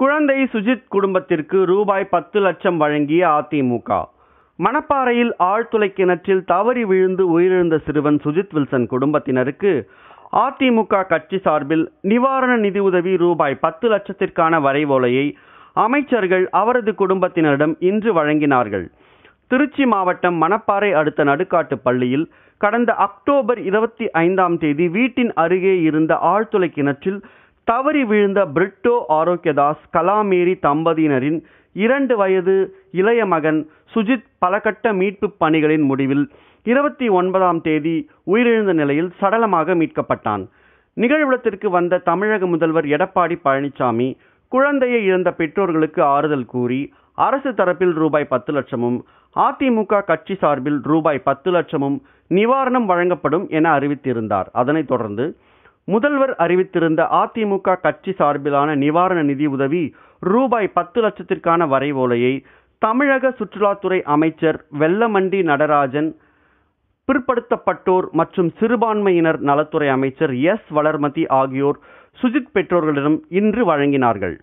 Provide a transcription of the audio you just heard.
குழந்தை சுஜித் குடும்பத்திற்கு ரூபாய் பத்து லட்சம் வழங்கிய அதிமுக மணப்பாறையில் ஆழ்துளை கிணற்றில் தவறி விழுந்து உயிரிழந்த சிறுவன் சுஜித் வில்சன் குடும்பத்தினருக்கு அதிமுக கட்சி சார்பில் நிவாரண நிதி உதவி ரூபாய் பத்து லட்சத்திற்கான வரைவோலையை அமைச்சர்கள் அவரது குடும்பத்தினரிடம் இன்று வழங்கினார்கள் திருச்சி மாவட்டம் மணப்பாறை அடுத்த நடுக்காட்டு பள்ளியில் கடந்த அக்டோபர் இருபத்தி ஐந்தாம் தேதி வீட்டின் அருகே இருந்த ஆழ்துளை கிணற்றில் தவறி விழுந்த பிரிட்டோ ஆரோக்கியதாஸ் கலாமேரி தம்பதியினரின் இரண்டு வயது இளைய மகன் சுஜித் பலகட்ட மீட்பு பணிகளின் முடிவில் இருபத்தி ஒன்பதாம் தேதி உயிரிழந்த நிலையில் சடலமாக மீட்கப்பட்டான் நிகழ்விடத்திற்கு வந்த தமிழக முதல்வர் எடப்பாடி பழனிசாமி குழந்தையை இழந்த பெற்றோர்களுக்கு ஆறுதல் கூறி அரசு தரப்பில் ரூபாய் பத்து லட்சமும் அதிமுக கட்சி சார்பில் ரூபாய் பத்து லட்சமும் நிவாரணம் வழங்கப்படும் என அறிவித்திருந்தார் அதனைத் தொடர்ந்து முதல்வர் அறிவித்திருந்த அதிமுக கட்சி சார்பிலான நிவாரண நிதி உதவி ரூபாய் பத்து லட்சத்திற்கான வரைவோலையை தமிழக சுற்றுலாத்துறை அமைச்சர் வெல்லமண்டி நடராஜன் பிற்படுத்தப்பட்டோர் மற்றும் சிறுபான்மையினர் நலத்துறை அமைச்சர் எஸ் வளர்மதி ஆகியோர் சுஜித் பெற்றோர்களிடம் இன்று வழங்கினார்கள்